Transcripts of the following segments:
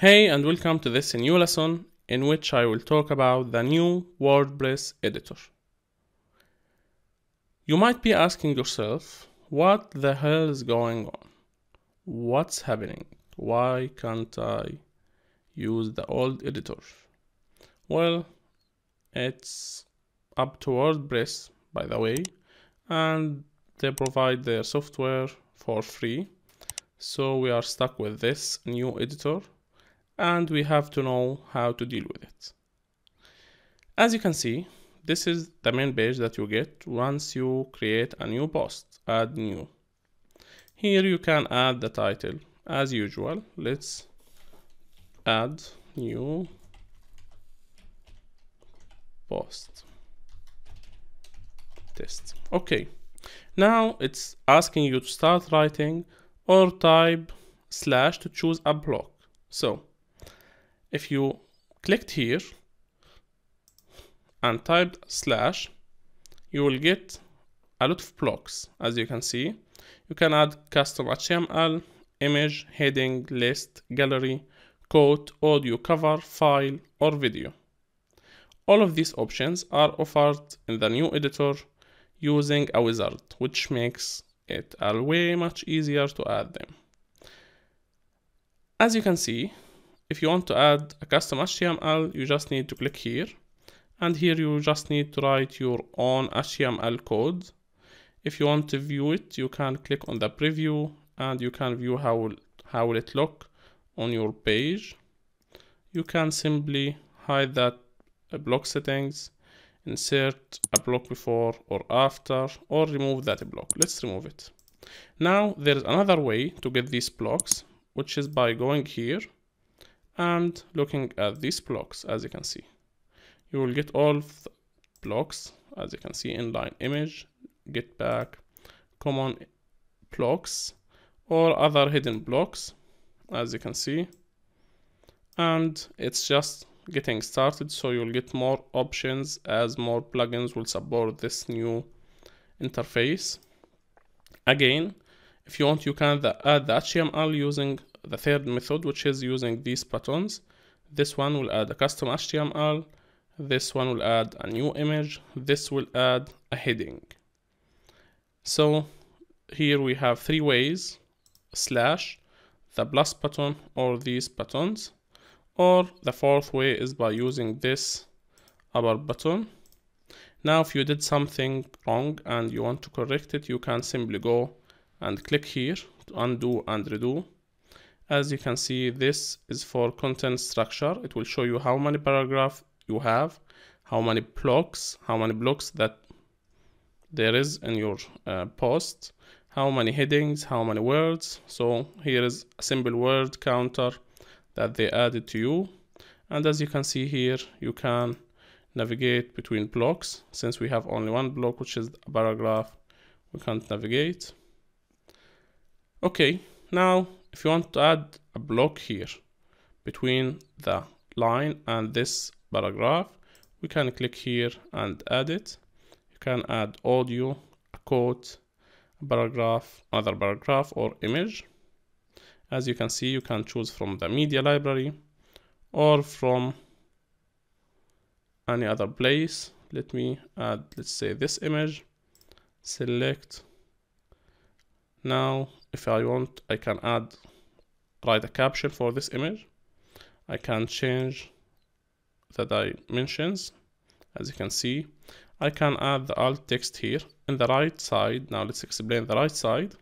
Hey and welcome to this new lesson in which I will talk about the new WordPress editor. You might be asking yourself, what the hell is going on? What's happening? Why can't I use the old editor? Well, it's up to WordPress, by the way, and they provide their software for free. So we are stuck with this new editor and we have to know how to deal with it. As you can see, this is the main page that you get once you create a new post, add new. Here you can add the title as usual. Let's add new post test. Okay, now it's asking you to start writing or type slash to choose a block. So if you clicked here and typed slash, you will get a lot of blocks, as you can see. You can add custom HTML, image, heading, list, gallery, quote, audio cover, file, or video. All of these options are offered in the new editor using a wizard, which makes it a way much easier to add them. As you can see, if you want to add a custom HTML, you just need to click here. And here you just need to write your own HTML code. If you want to view it, you can click on the preview and you can view how, how will it look on your page. You can simply hide that uh, block settings, insert a block before or after, or remove that block. Let's remove it. Now there's another way to get these blocks, which is by going here and looking at these blocks as you can see you will get all blocks as you can see inline image get back common blocks or other hidden blocks as you can see and it's just getting started so you'll get more options as more plugins will support this new interface again if you want you can add the HTML using the third method, which is using these buttons. This one will add a custom HTML. This one will add a new image. This will add a heading. So here we have three ways, slash, the plus button or these buttons. Or the fourth way is by using this upper button. Now, if you did something wrong and you want to correct it, you can simply go and click here to undo and redo as you can see, this is for content structure. It will show you how many paragraph you have, how many blocks, how many blocks that there is in your uh, post, how many headings, how many words. So here is a simple word counter that they added to you. And as you can see here, you can navigate between blocks. Since we have only one block, which is a paragraph, we can't navigate. Okay, now if you want to add a block here between the line and this paragraph we can click here and add it you can add audio a quote a paragraph another paragraph or image as you can see you can choose from the media library or from any other place let me add let's say this image select now if I want I can add write a caption for this image I can change the dimensions as you can see I can add the alt text here in the right side now let's explain the right side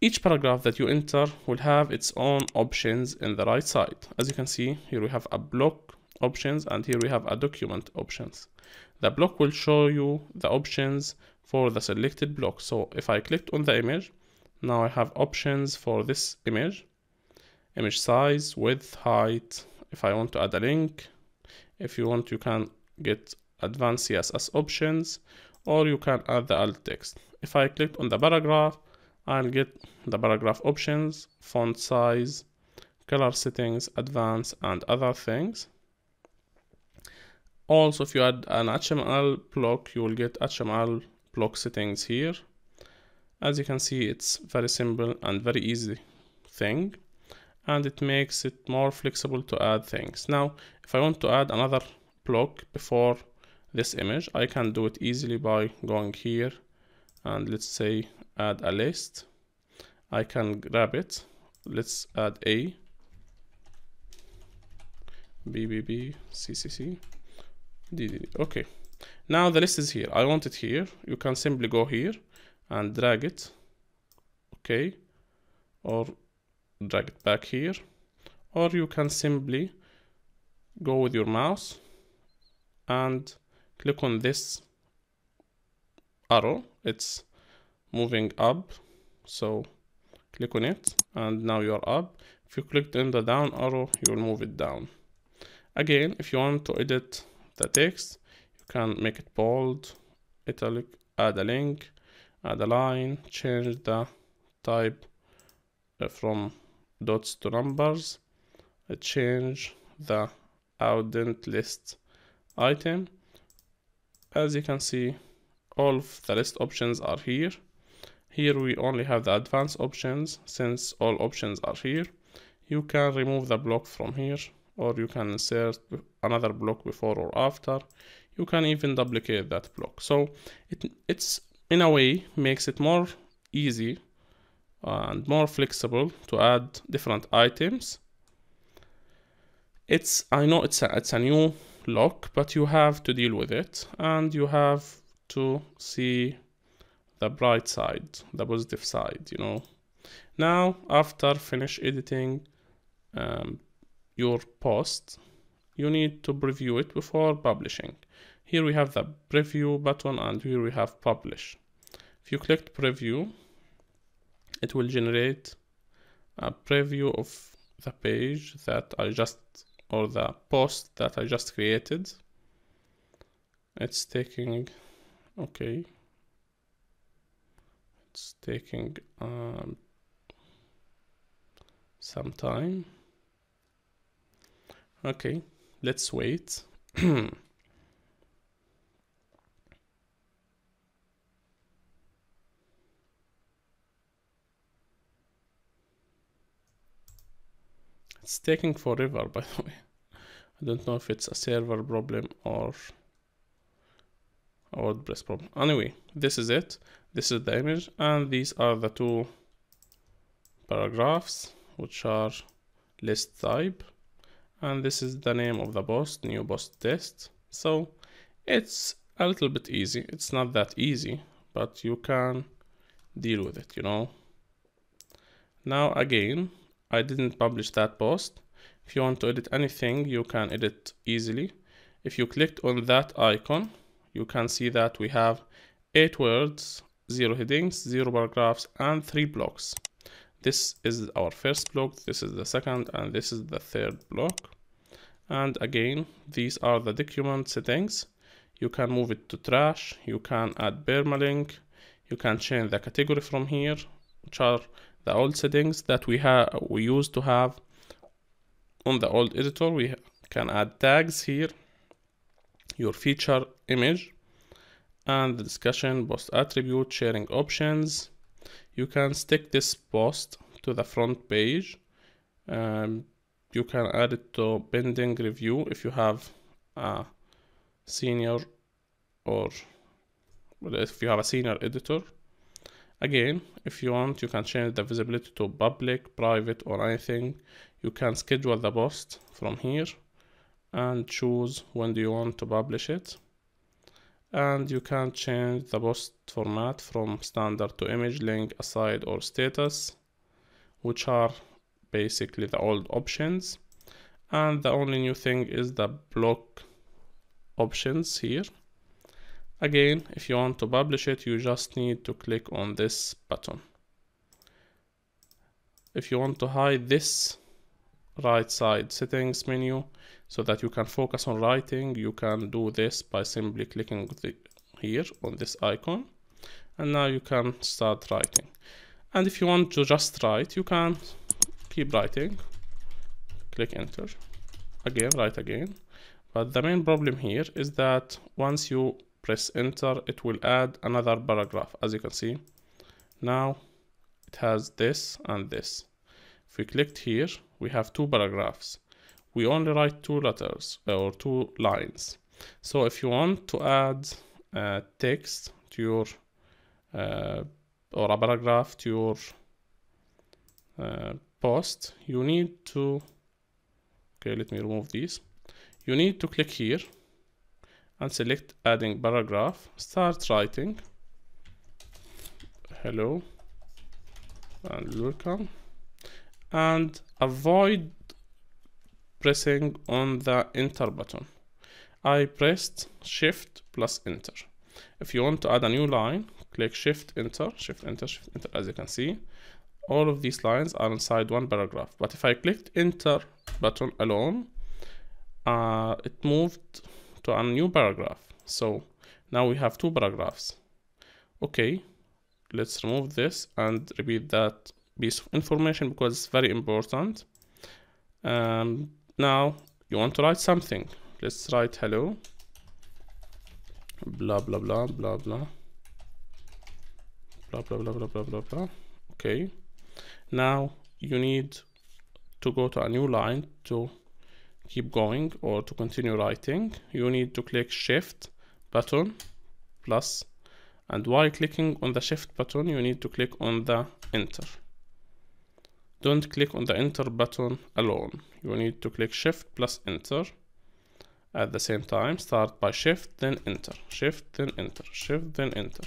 each paragraph that you enter will have its own options in the right side as you can see here we have a block options and here we have a document options the block will show you the options for the selected block so if I clicked on the image now I have options for this image, image size, width, height. If I want to add a link, if you want, you can get advanced CSS options, or you can add the alt text. If I click on the paragraph, I'll get the paragraph options, font size, color settings, advanced, and other things. Also, if you add an HTML block, you will get HTML block settings here as you can see it's very simple and very easy thing and it makes it more flexible to add things now if I want to add another block before this image I can do it easily by going here and let's say add a list I can grab it let's add a b b b c c c d d, d. okay now the list is here I want it here you can simply go here and drag it okay or drag it back here or you can simply go with your mouse and click on this arrow it's moving up so click on it and now you're up if you clicked on the down arrow you will move it down again if you want to edit the text you can make it bold italic add a link add a line change the type uh, from dots to numbers change the audit list item as you can see all of the list options are here here we only have the advanced options since all options are here you can remove the block from here or you can insert another block before or after you can even duplicate that block so it, it's in a way makes it more easy and more flexible to add different items it's i know it's a, it's a new lock but you have to deal with it and you have to see the bright side the positive side you know now after finish editing um, your post you need to preview it before publishing. Here we have the preview button and here we have publish. If you click preview, it will generate a preview of the page that I just or the post that I just created. It's taking okay. It's taking um, some time. Okay, let's wait. it's taking forever, by the way. I don't know if it's a server problem or a WordPress problem. Anyway, this is it. This is the image, and these are the two paragraphs, which are list type and this is the name of the post new post test so it's a little bit easy it's not that easy but you can deal with it you know now again i didn't publish that post if you want to edit anything you can edit easily if you clicked on that icon you can see that we have eight words zero headings zero paragraphs and three blocks this is our first block this is the second and this is the third block and again these are the document settings you can move it to trash you can add permalink you can change the category from here which are the old settings that we have we used to have on the old editor we can add tags here your feature image and the discussion post attribute sharing options you can stick this post to the front page um, you can add it to pending review if you have a senior or if you have a senior editor again if you want you can change the visibility to public private or anything you can schedule the post from here and choose when do you want to publish it and you can change the post format from standard to image link aside or status which are basically the old options and the only new thing is the block options here again if you want to publish it you just need to click on this button if you want to hide this right side settings menu so that you can focus on writing you can do this by simply clicking the, here on this icon and now you can start writing and if you want to just write you can keep writing click enter again write again but the main problem here is that once you press enter it will add another paragraph as you can see now it has this and this we clicked here, we have two paragraphs. We only write two letters uh, or two lines. So if you want to add uh, text to your uh, or a paragraph to your uh, post, you need to, okay, let me remove these. You need to click here and select adding paragraph, start writing, hello and welcome and avoid pressing on the enter button. I pressed shift plus enter. If you want to add a new line, click shift enter, shift enter, shift enter as you can see. All of these lines are inside one paragraph. But if I clicked enter button alone, uh, it moved to a new paragraph. So now we have two paragraphs. Okay, let's remove this and repeat that piece of information because it's very important um, now you want to write something let's write hello blah blah blah blah blah blah blah blah blah blah blah blah okay now you need to go to a new line to keep going or to continue writing you need to click shift button plus and while clicking on the shift button you need to click on the enter don't click on the enter button alone you need to click shift plus enter at the same time start by shift then enter shift then enter shift then enter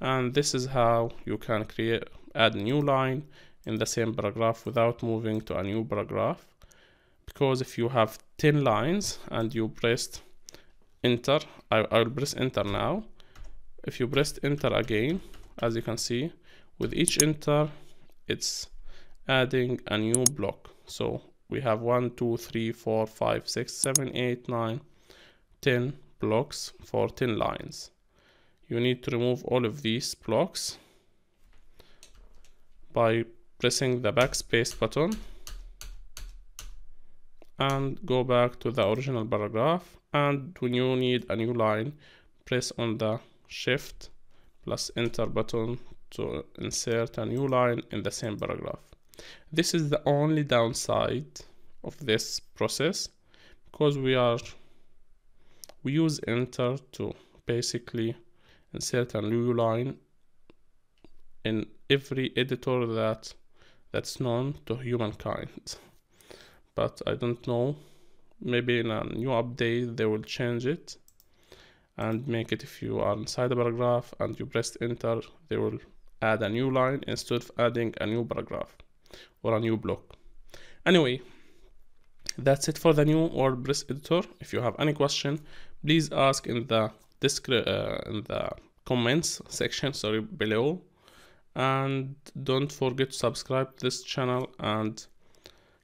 and this is how you can create add new line in the same paragraph without moving to a new paragraph because if you have 10 lines and you pressed enter I, I will press enter now if you press enter again as you can see with each enter it's adding a new block so we have 1 2 3 4 5 6 7 8 9 10 blocks for 10 lines you need to remove all of these blocks by pressing the backspace button and go back to the original paragraph and when you need a new line press on the shift plus enter button to insert a new line in the same paragraph this is the only downside of this process because we are we use enter to basically insert a new line in every editor that that's known to humankind but I don't know maybe in a new update they will change it and make it if you are inside a paragraph and you press enter they will add a new line instead of adding a new paragraph or a new block anyway that's it for the new wordpress editor if you have any question please ask in the descri- uh, in the comments section sorry below and don't forget to subscribe to this channel and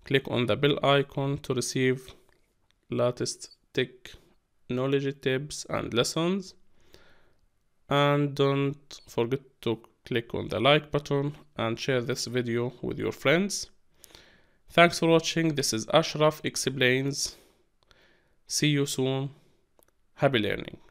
click on the bell icon to receive latest tech knowledge tips and lessons and don't forget to click on the like button and share this video with your friends. Thanks for watching. This is Ashraf Explains. See you soon. Happy learning.